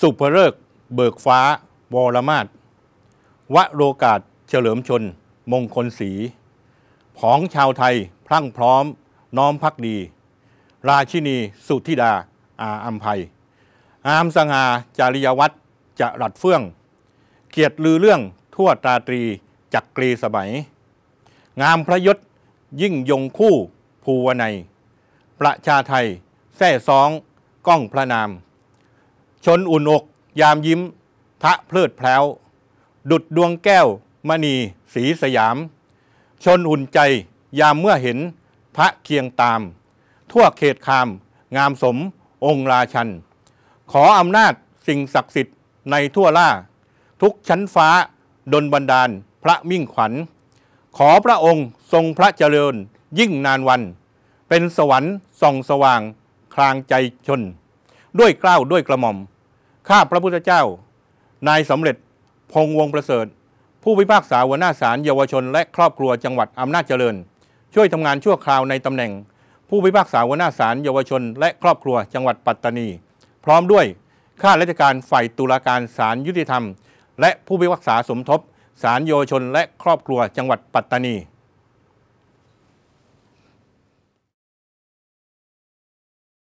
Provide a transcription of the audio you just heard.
สุภเลิกเบิกฟ้าวรมาศวโรกาสเฉลิมชน มงคลศรีผองชาวไทย พรั่งพร้อม น้อมพักดี ราชินีสุธิดา อาอัมภัยอามสงาจาริยวัตรจะรัดเฟื่อง เกียรติลือเรื่องทั่วตาตรี จักกรีสมัย งามพระยศยิ่งยงคู่ภูวนัยประชาไทยแท่ซ้องก้องพระนามชนอุ่นอกยามยิ้มพระเพลิดแพลวดุดดวงแก้ว มณี สีสยาม ชนอุ่นใจยามเมื่อเห็นพระเคียงตาม ทั่วเขตคามงามสมองค์ราชัน ขออำนาจสิ่งศักดิ์สิทธิ์ในทั่วล่า ทุกชั้นฟ้า ดนบันดาล พระมิ่งขวัญ ขอพระองค์ทรงพระเจริญยิ่งนานวัน เป็นสวรรค์ส่องสว่าง คลางใจชนด้วยเกล้าด้วยกระหม่อม ข้าพระพุทธเจ้า นายสำเร็จพงวงประเสริฐ ผู้พิพากษาหัวหน้าศาลเยาวชนและครอบครัวจังหวัดอำนาจเจริญ ช่วยทำงานชั่วคราวในตำแหน่ง ผู้พิพากษาหัวหน้าศาลเยาวชน และครอบครัวจังหวัดปัตตานี พร้อมด้วยข้าราชการฝ่ายตุลาการศาลยุติธรรม และผู้พิพากษาสมทบศาลเยาวชน และครอบครัวจังหวัดปัตตานี